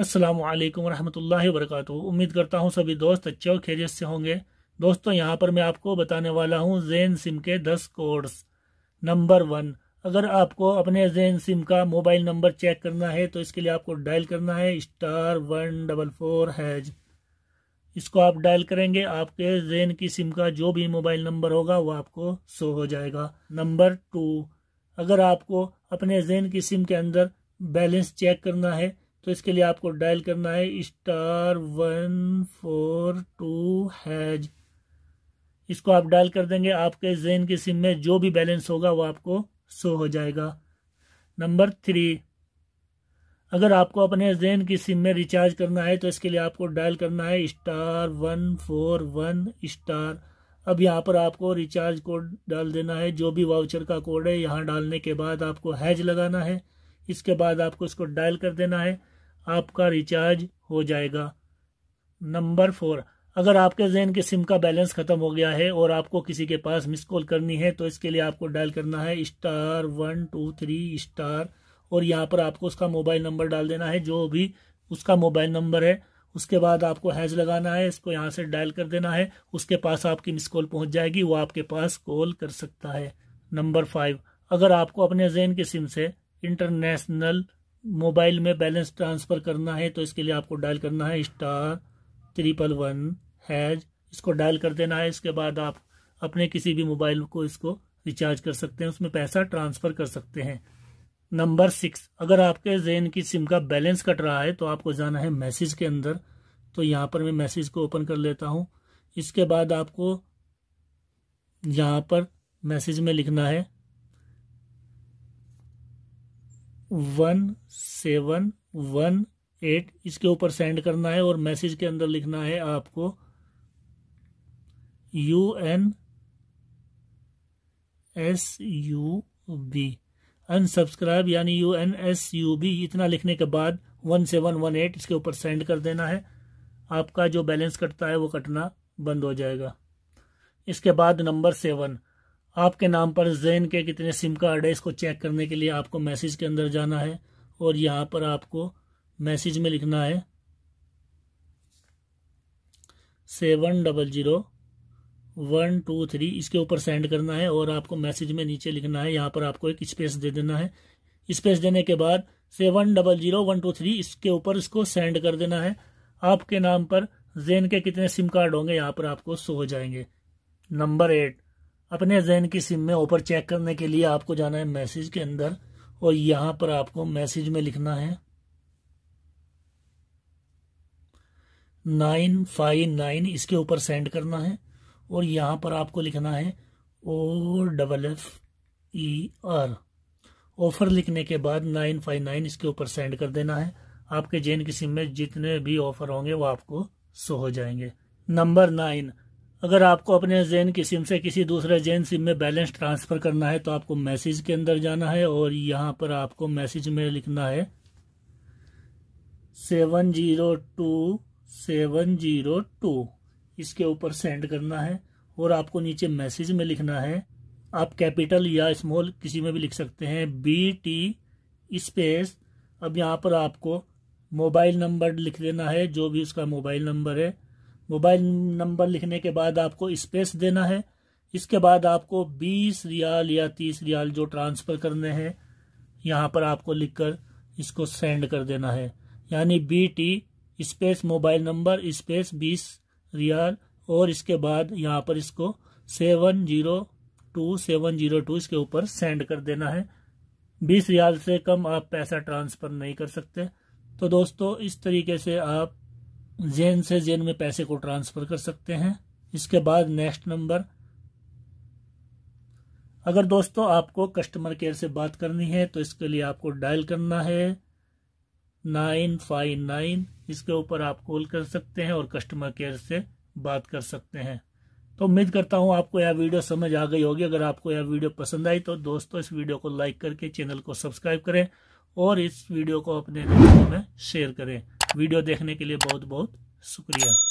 अस्सलाम वालेकुम रहमतुल्लाहि उम्मीद करता हूँ सभी दोस्त अच्छे और खैरियत से होंगे दोस्तों यहाँ पर मैं आपको बताने वाला हूँ जैन सिम के दस कोड्स नंबर वन अगर आपको अपने जेन सिम का मोबाइल नंबर चेक करना है तो इसके लिए आपको डायल करना है star one double four hash इसको आप डायल करेंगे आपके जैन की सिम का जो भी मोबाइल नंबर होगा वो आपको शो हो जाएगा नंबर टू अगर आपको अपने जैन की सिम के अंदर बैलेंस चेक करना है तो इसके लिए आपको डायल करना है star one four two hash इसको आप डायल कर देंगे आपके जेन की सिम में जो भी बैलेंस होगा वो आपको शो हो जाएगा नंबर थ्री अगर आपको अपने जेन की सिम में रिचार्ज करना है तो इसके लिए आपको डायल करना है star one four one star अब यहाँ पर आपको रिचार्ज कोड डाल देना है जो भी वाउचर का कोड है यहाँ डालने के बाद आपको हैज लगाना है इसके बाद आपको इसको डायल कर देना है आपका रिचार्ज हो जाएगा नंबर फोर अगर आपके जहन के सिम का बैलेंस ख़त्म हो गया है और आपको किसी के पास मिस कॉल करनी है तो इसके लिए आपको डायल करना है star one two three star और यहाँ पर आपको उसका मोबाइल नंबर डाल देना है जो भी उसका मोबाइल नंबर है उसके बाद आपको हैज लगाना है इसको यहाँ से डायल कर देना है उसके पास आपकी मिस कॉल पहुँच जाएगी वो आपके पास कॉल कर सकता है नंबर फाइव अगर आपको अपने जहन के सिम से इंटरनेशनल मोबाइल में बैलेंस ट्रांसफ़र करना है तो इसके लिए आपको डायल करना है स्टार ट्रिपल वन हैज इसको डायल कर देना है इसके बाद आप अपने किसी भी मोबाइल को इसको रिचार्ज कर सकते हैं उसमें पैसा ट्रांसफ़र कर सकते हैं नंबर सिक्स अगर आपके जेन की सिम का बैलेंस कट रहा है तो आपको जाना है मैसेज के अंदर तो यहाँ पर मैं मैसेज को ओपन कर लेता हूँ इसके बाद आपको यहाँ पर मैसेज में लिखना है वन सेवन वन एट इसके ऊपर सेंड करना है और मैसेज के अंदर लिखना है आपको U N S U B unsubscribe यानी U N S U B इतना लिखने के बाद वन सेवन वन एट इसके ऊपर सेंड कर देना है आपका जो बैलेंस कटता है वो कटना बंद हो जाएगा इसके बाद नंबर सेवन आपके नाम पर जैन के कितने सिम कार्ड है इसको चेक करने के लिए आपको मैसेज के अंदर जाना है और यहाँ पर आपको मैसेज में लिखना है seven double zero one two three इसके ऊपर सेंड करना है और आपको मैसेज में नीचे लिखना है यहाँ पर आपको एक स्पेस दे देना है स्पेस देने के बाद seven double zero one two three इसके ऊपर इसको सेंड कर देना है आपके नाम पर जेन के कितने सिम कार्ड होंगे यहाँ पर आपको सो हो जाएंगे नंबर एट अपने जहन की सिम में ऊपर चेक करने के लिए आपको जाना है मैसेज के अंदर और यहाँ पर आपको मैसेज में लिखना है नाइन फाइव नाइन इसके ऊपर सेंड करना है और यहाँ पर आपको लिखना है O double F E R offer लिखने के बाद नाइन फाइव नाइन इसके ऊपर सेंड कर देना है आपके जेन की सिम में जितने भी ऑफर होंगे वो आपको सो हो जाएंगे नंबर नाइन अगर आपको अपने जैन की सिम से किसी दूसरे जैन सिम में बैलेंस ट्रांसफ़र करना है तो आपको मैसेज के अंदर जाना है और यहाँ पर आपको मैसेज में लिखना है seven zero two seven zero two इसके ऊपर सेंड करना है और आपको नीचे मैसेज में लिखना है आप कैपिटल या स्मॉल किसी में भी लिख सकते हैं बी टी स्पेस अब यहाँ पर आपको मोबाइल नंबर लिख देना है जो भी उसका मोबाइल नंबर है मोबाइल नंबर लिखने के बाद आपको स्पेस देना है इसके बाद आपको 20 रियाल या 30 रियाल जो ट्रांसफ़र करने हैं यहाँ पर आपको लिखकर इसको सेंड कर देना है यानी B T space mobile number space 20 रियाल और इसके बाद यहाँ पर इसको seven zero two seven zero two इसके ऊपर सेंड कर देना है बीस रियाल से कम आप पैसा ट्रांसफ़र नहीं कर सकते तो दोस्तों इस तरीके से आप जेन से जेन में पैसे को ट्रांसफर कर सकते हैं इसके बाद नेक्स्ट नंबर अगर दोस्तों आपको कस्टमर केयर से बात करनी है तो इसके लिए आपको डायल करना है नाइन फाइव नाइन इसके ऊपर आप कॉल कर सकते हैं और कस्टमर केयर से बात कर सकते हैं तो उम्मीद करता हूँ आपको यह वीडियो समझ आ गई होगी अगर आपको यह वीडियो पसंद आई तो दोस्तों इस वीडियो को लाइक करके चैनल को सब्सक्राइब करें और इस वीडियो को अपने दोस्तों में शेयर करें वीडियो देखने के लिए बहुत बहुत शुक्रिया